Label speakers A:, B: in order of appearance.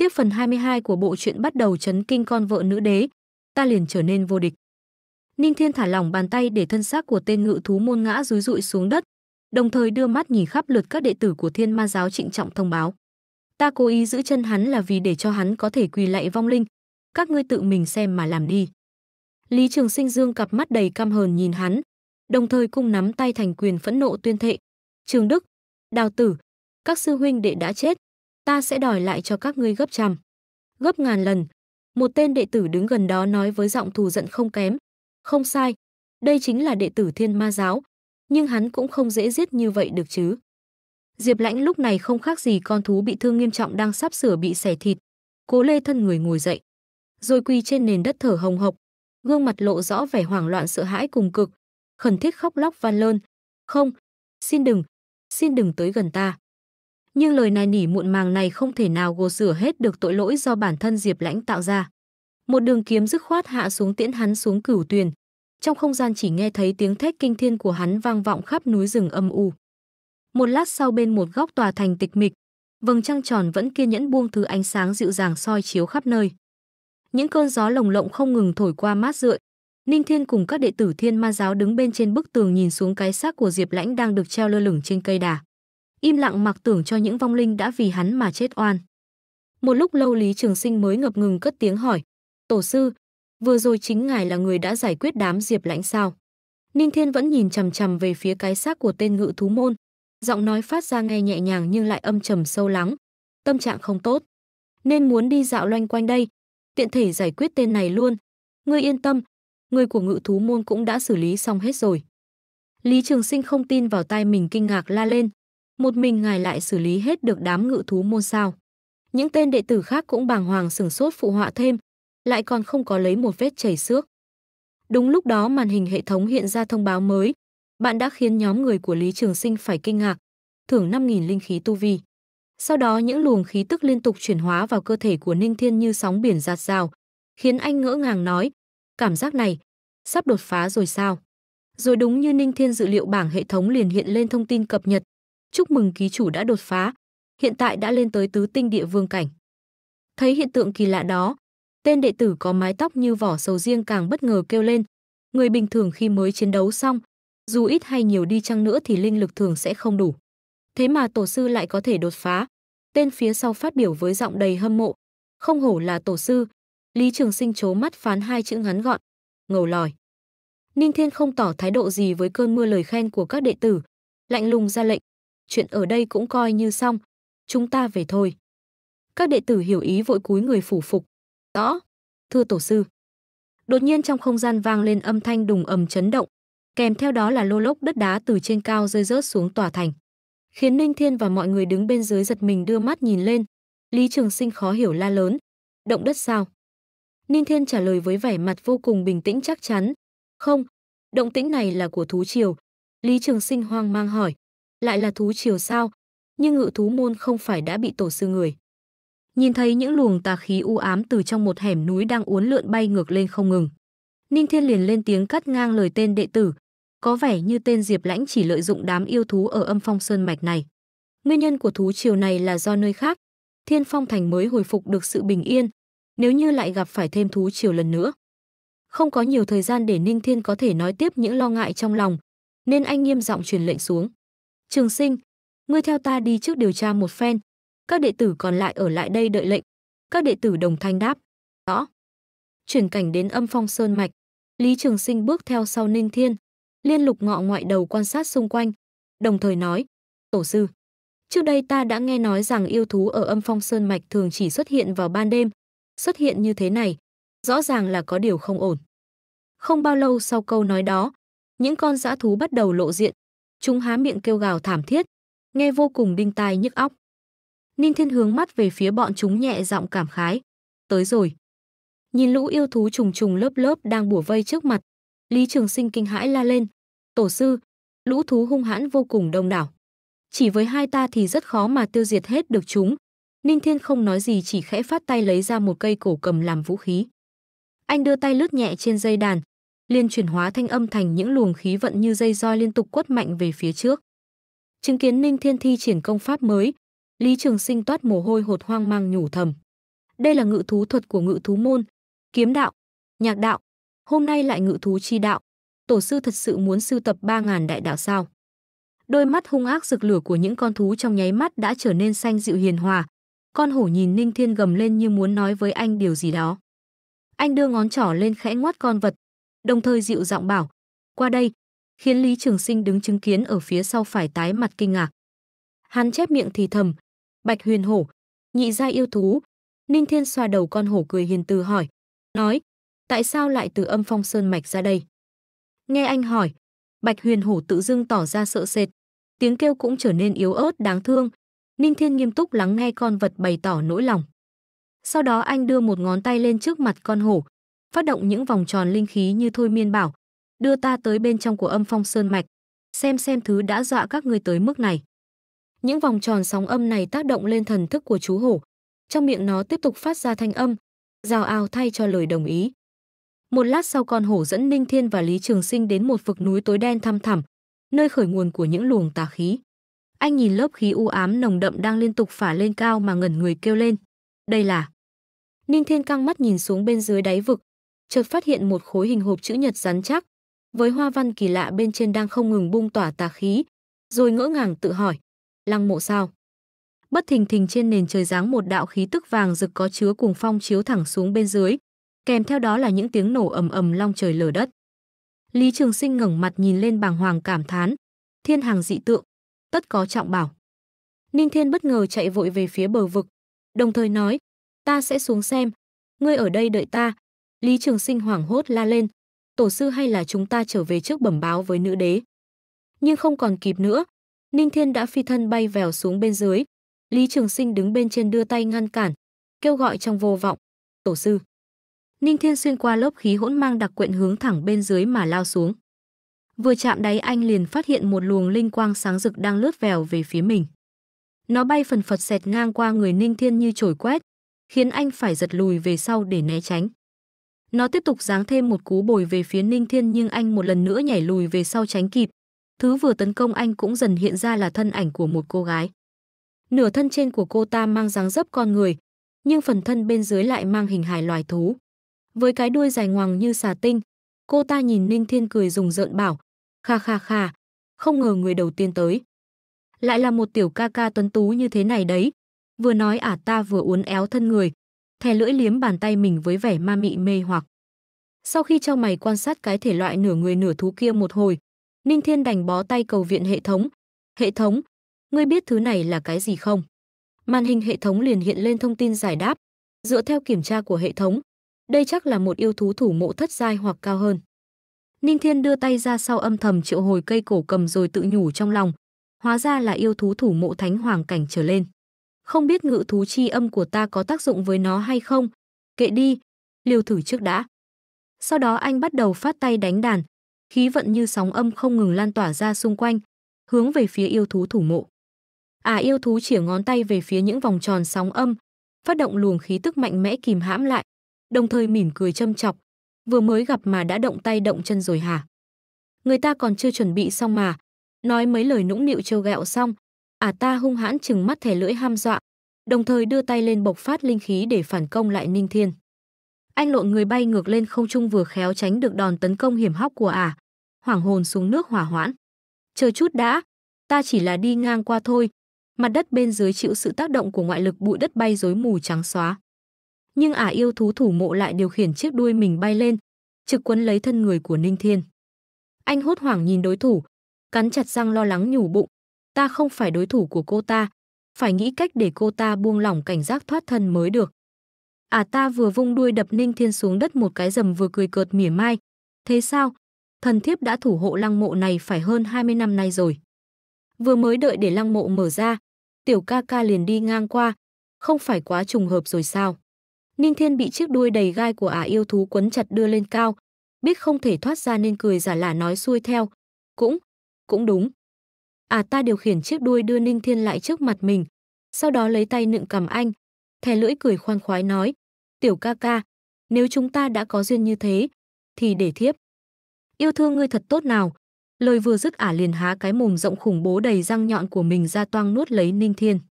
A: Tiếp phần 22 của bộ truyện bắt đầu chấn kinh con vợ nữ đế, ta liền trở nên vô địch. Ninh Thiên thả lỏng bàn tay để thân xác của tên ngự thú môn ngã rúi rụi xuống đất, đồng thời đưa mắt nhìn khắp lượt các đệ tử của Thiên Ma giáo trịnh trọng thông báo. Ta cố ý giữ chân hắn là vì để cho hắn có thể quỳ lạy vong linh, các ngươi tự mình xem mà làm đi. Lý Trường Sinh Dương cặp mắt đầy căm hờn nhìn hắn, đồng thời cung nắm tay thành quyền phẫn nộ tuyên thệ. Trường Đức, Đào Tử, các sư huynh đệ đã chết, ta sẽ đòi lại cho các ngươi gấp trăm, gấp ngàn lần. Một tên đệ tử đứng gần đó nói với giọng thù giận không kém. Không sai, đây chính là đệ tử thiên ma giáo, nhưng hắn cũng không dễ giết như vậy được chứ. Diệp Lãnh lúc này không khác gì con thú bị thương nghiêm trọng đang sắp sửa bị xẻ thịt. Cố Lê thân người ngồi dậy, rồi quỳ trên nền đất thở hồng hộc, gương mặt lộ rõ vẻ hoảng loạn sợ hãi cùng cực, khẩn thiết khóc lóc van lơn. "Không, xin đừng, xin đừng tới gần ta." nhưng lời này nỉ muộn màng này không thể nào gồ sửa hết được tội lỗi do bản thân Diệp Lãnh tạo ra. Một đường kiếm dứt khoát hạ xuống tiễn hắn xuống cửu tuyền. Trong không gian chỉ nghe thấy tiếng thét kinh thiên của hắn vang vọng khắp núi rừng âm u. Một lát sau bên một góc tòa thành tịch mịch, vầng trăng tròn vẫn kiên nhẫn buông thứ ánh sáng dịu dàng soi chiếu khắp nơi. Những cơn gió lồng lộng không ngừng thổi qua mát rượi. Ninh Thiên cùng các đệ tử Thiên Ma giáo đứng bên trên bức tường nhìn xuống cái xác của Diệp Lãnh đang được treo lơ lửng trên cây đà im lặng mặc tưởng cho những vong linh đã vì hắn mà chết oan. Một lúc lâu Lý Trường Sinh mới ngập ngừng cất tiếng hỏi, "Tổ sư, vừa rồi chính ngài là người đã giải quyết đám Diệp Lãnh sao?" Ninh Thiên vẫn nhìn chằm chằm về phía cái xác của tên ngự thú môn, giọng nói phát ra nghe nhẹ nhàng nhưng lại âm trầm sâu lắng, tâm trạng không tốt, nên muốn đi dạo loanh quanh đây, tiện thể giải quyết tên này luôn. Ngươi yên tâm, người của ngự thú môn cũng đã xử lý xong hết rồi. Lý Trường Sinh không tin vào tai mình kinh ngạc la lên, một mình ngài lại xử lý hết được đám ngự thú môn sao. Những tên đệ tử khác cũng bàng hoàng sửng sốt phụ họa thêm, lại còn không có lấy một vết chảy xước. Đúng lúc đó màn hình hệ thống hiện ra thông báo mới, bạn đã khiến nhóm người của Lý Trường Sinh phải kinh ngạc, thưởng 5.000 linh khí tu vi. Sau đó những luồng khí tức liên tục chuyển hóa vào cơ thể của Ninh Thiên như sóng biển giạt rào, khiến anh ngỡ ngàng nói, cảm giác này, sắp đột phá rồi sao? Rồi đúng như Ninh Thiên dự liệu bảng hệ thống liền hiện lên thông tin cập nhật, chúc mừng ký chủ đã đột phá, hiện tại đã lên tới tứ tinh địa vương cảnh. Thấy hiện tượng kỳ lạ đó, tên đệ tử có mái tóc như vỏ sầu riêng càng bất ngờ kêu lên. Người bình thường khi mới chiến đấu xong, dù ít hay nhiều đi chăng nữa thì linh lực thường sẽ không đủ. Thế mà tổ sư lại có thể đột phá. Tên phía sau phát biểu với giọng đầy hâm mộ. Không hổ là tổ sư. Lý Trường Sinh chố mắt phán hai chữ ngắn gọn. Ngầu lòi. Ninh Thiên không tỏ thái độ gì với cơn mưa lời khen của các đệ tử. Lạnh lùng ra lệnh, chuyện ở đây cũng coi như xong, chúng ta về thôi. Các đệ tử hiểu ý vội cúi người phủ phục. Rõ, thưa tổ sư. Đột nhiên trong không gian vang lên âm thanh đùng ầm chấn động, kèm theo đó là lô lốc đất đá từ trên cao rơi rớt xuống tòa thành. Khiến Ninh Thiên và mọi người đứng bên dưới giật mình đưa mắt nhìn lên. Lý Trường Sinh khó hiểu la lớn. Động đất sao? Ninh Thiên trả lời với vẻ mặt vô cùng bình tĩnh chắc chắn. Không, động tĩnh này là của thú triều. Lý Trường Sinh hoang mang hỏi lại là thú triều sao? Nhưng ngự thú môn không phải đã bị tổ sư người. Nhìn thấy những luồng tà khí u ám từ trong một hẻm núi đang uốn lượn bay ngược lên không ngừng. Ninh Thiên liền lên tiếng cắt ngang lời tên đệ tử, có vẻ như tên Diệp Lãnh chỉ lợi dụng đám yêu thú ở âm phong sơn mạch này. Nguyên nhân của thú triều này là do nơi khác, Thiên Phong Thành mới hồi phục được sự bình yên, nếu như lại gặp phải thêm thú triều lần nữa. Không có nhiều thời gian để Ninh Thiên có thể nói tiếp những lo ngại trong lòng, nên anh nghiêm giọng truyền lệnh xuống. Trường sinh, ngươi theo ta đi trước điều tra một phen. Các đệ tử còn lại ở lại đây đợi lệnh. Các đệ tử đồng thanh đáp. Rõ. Chuyển cảnh đến âm phong sơn mạch. Lý Trường Sinh bước theo sau Ninh Thiên. Liên lục ngọ ngoại đầu quan sát xung quanh. Đồng thời nói. Tổ sư. Trước đây ta đã nghe nói rằng yêu thú ở âm phong sơn mạch thường chỉ xuất hiện vào ban đêm. Xuất hiện như thế này. Rõ ràng là có điều không ổn. Không bao lâu sau câu nói đó, những con dã thú bắt đầu lộ diện, Chúng há miệng kêu gào thảm thiết, nghe vô cùng đinh tai nhức óc. Ninh Thiên hướng mắt về phía bọn chúng nhẹ giọng cảm khái. Tới rồi. Nhìn lũ yêu thú trùng trùng lớp lớp đang bủa vây trước mặt. Lý Trường Sinh kinh hãi la lên. Tổ sư, lũ thú hung hãn vô cùng đông đảo. Chỉ với hai ta thì rất khó mà tiêu diệt hết được chúng. Ninh Thiên không nói gì chỉ khẽ phát tay lấy ra một cây cổ cầm làm vũ khí. Anh đưa tay lướt nhẹ trên dây đàn, liên chuyển hóa thanh âm thành những luồng khí vận như dây roi liên tục quất mạnh về phía trước. Chứng kiến Ninh Thiên thi triển công pháp mới, Lý Trường Sinh toát mồ hôi hột hoang mang nhủ thầm. Đây là ngự thú thuật của ngự thú môn, kiếm đạo, nhạc đạo, hôm nay lại ngự thú chi đạo. Tổ sư thật sự muốn sưu tập 3.000 đại đạo sao? Đôi mắt hung ác rực lửa của những con thú trong nháy mắt đã trở nên xanh dịu hiền hòa. Con hổ nhìn Ninh Thiên gầm lên như muốn nói với anh điều gì đó. Anh đưa ngón trỏ lên khẽ ngoắt con vật, đồng thời dịu giọng bảo, qua đây, khiến Lý Trường Sinh đứng chứng kiến ở phía sau phải tái mặt kinh ngạc. Hắn chép miệng thì thầm, Bạch Huyền Hổ, nhị gia yêu thú. Ninh Thiên xoa đầu con hổ cười hiền từ hỏi, nói, tại sao lại từ âm phong sơn mạch ra đây? Nghe anh hỏi, Bạch Huyền Hổ tự dưng tỏ ra sợ sệt, tiếng kêu cũng trở nên yếu ớt đáng thương. Ninh Thiên nghiêm túc lắng nghe con vật bày tỏ nỗi lòng. Sau đó anh đưa một ngón tay lên trước mặt con hổ, phát động những vòng tròn linh khí như thôi miên bảo, đưa ta tới bên trong của âm phong sơn mạch, xem xem thứ đã dọa các ngươi tới mức này. Những vòng tròn sóng âm này tác động lên thần thức của chú hổ, trong miệng nó tiếp tục phát ra thanh âm, rào ao thay cho lời đồng ý. Một lát sau con hổ dẫn Ninh Thiên và Lý Trường Sinh đến một vực núi tối đen thăm thẳm, nơi khởi nguồn của những luồng tà khí. Anh nhìn lớp khí u ám nồng đậm đang liên tục phả lên cao mà ngẩn người kêu lên. Đây là... Ninh Thiên căng mắt nhìn xuống bên dưới đáy vực, chợt phát hiện một khối hình hộp chữ nhật rắn chắc, với hoa văn kỳ lạ bên trên đang không ngừng bung tỏa tà khí, rồi ngỡ ngàng tự hỏi, lăng mộ sao? Bất thình thình trên nền trời giáng một đạo khí tức vàng rực có chứa cuồng phong chiếu thẳng xuống bên dưới, kèm theo đó là những tiếng nổ ầm ầm long trời lở đất. Lý Trường Sinh ngẩng mặt nhìn lên bàng hoàng cảm thán, thiên hàng dị tượng, tất có trọng bảo. Ninh Thiên bất ngờ chạy vội về phía bờ vực, đồng thời nói, ta sẽ xuống xem, ngươi ở đây đợi ta, Lý Trường Sinh hoảng hốt la lên, tổ sư hay là chúng ta trở về trước bẩm báo với nữ đế. Nhưng không còn kịp nữa, Ninh Thiên đã phi thân bay vèo xuống bên dưới. Lý Trường Sinh đứng bên trên đưa tay ngăn cản, kêu gọi trong vô vọng, tổ sư. Ninh Thiên xuyên qua lớp khí hỗn mang đặc quyện hướng thẳng bên dưới mà lao xuống. Vừa chạm đáy anh liền phát hiện một luồng linh quang sáng rực đang lướt vèo về phía mình. Nó bay phần phật xẹt ngang qua người Ninh Thiên như chổi quét, khiến anh phải giật lùi về sau để né tránh. Nó tiếp tục giáng thêm một cú bồi về phía Ninh Thiên nhưng anh một lần nữa nhảy lùi về sau tránh kịp. Thứ vừa tấn công anh cũng dần hiện ra là thân ảnh của một cô gái. Nửa thân trên của cô ta mang dáng dấp con người, nhưng phần thân bên dưới lại mang hình hài loài thú. Với cái đuôi dài ngoằng như xà tinh, cô ta nhìn Ninh Thiên cười rùng rợn bảo, kha kha kha, không ngờ người đầu tiên tới. Lại là một tiểu ca ca tuấn tú như thế này đấy, vừa nói ả ta vừa uốn éo thân người, thè lưỡi liếm bàn tay mình với vẻ ma mị mê hoặc. Sau khi cho mày quan sát cái thể loại nửa người nửa thú kia một hồi, Ninh Thiên đành bó tay cầu viện hệ thống. Hệ thống, ngươi biết thứ này là cái gì không? Màn hình hệ thống liền hiện lên thông tin giải đáp. Dựa theo kiểm tra của hệ thống, đây chắc là một yêu thú thủ mộ thất giai hoặc cao hơn. Ninh Thiên đưa tay ra sau âm thầm triệu hồi cây cổ cầm rồi tự nhủ trong lòng. Hóa ra là yêu thú thủ mộ thánh hoàng cảnh trở lên không biết ngự thú chi âm của ta có tác dụng với nó hay không. Kệ đi, liều thử trước đã. Sau đó anh bắt đầu phát tay đánh đàn, khí vận như sóng âm không ngừng lan tỏa ra xung quanh, hướng về phía yêu thú thủ mộ. À yêu thú chỉ ngón tay về phía những vòng tròn sóng âm, phát động luồng khí tức mạnh mẽ kìm hãm lại, đồng thời mỉm cười châm chọc, vừa mới gặp mà đã động tay động chân rồi hả? Người ta còn chưa chuẩn bị xong mà. Nói mấy lời nũng nịu trêu ghẹo xong, Ả ta hung hãn chừng mắt thẻ lưỡi ham dọa, đồng thời đưa tay lên bộc phát linh khí để phản công lại Ninh Thiên. Anh lộn người bay ngược lên không trung vừa khéo tránh được đòn tấn công hiểm hóc của Ả, hoảng hồn xuống nước hỏa hoãn. Chờ chút đã, ta chỉ là đi ngang qua thôi. Mặt đất bên dưới chịu sự tác động của ngoại lực bụi đất bay rối mù trắng xóa. Nhưng Ả yêu thú thủ mộ lại điều khiển chiếc đuôi mình bay lên, trực quấn lấy thân người của Ninh Thiên. Anh hốt hoảng nhìn đối thủ, cắn chặt răng lo lắng nhủ bụng, ta không phải đối thủ của cô ta, phải nghĩ cách để cô ta buông lỏng cảnh giác thoát thân mới được. À ta vừa vung đuôi đập Ninh Thiên xuống đất một cái rầm vừa cười cợt mỉa mai. Thế sao? Thần thiếp đã thủ hộ lăng mộ này phải hơn 20 năm nay rồi. Vừa mới đợi để lăng mộ mở ra, tiểu ca ca liền đi ngang qua, không phải quá trùng hợp rồi sao? Ninh Thiên bị chiếc đuôi đầy gai của ả yêu thú quấn chặt đưa lên cao, biết không thể thoát ra nên cười giả lả nói xuôi theo. Cũng, cũng đúng. À ta điều khiển chiếc đuôi đưa Ninh Thiên lại trước mặt mình, sau đó lấy tay nựng cầm anh, thè lưỡi cười khoan khoái nói, tiểu ca ca, nếu chúng ta đã có duyên như thế, thì để thiếp. Yêu thương ngươi thật tốt nào. Lời vừa dứt ả liền há cái mồm rộng khủng bố đầy răng nhọn của mình ra toang nuốt lấy Ninh Thiên.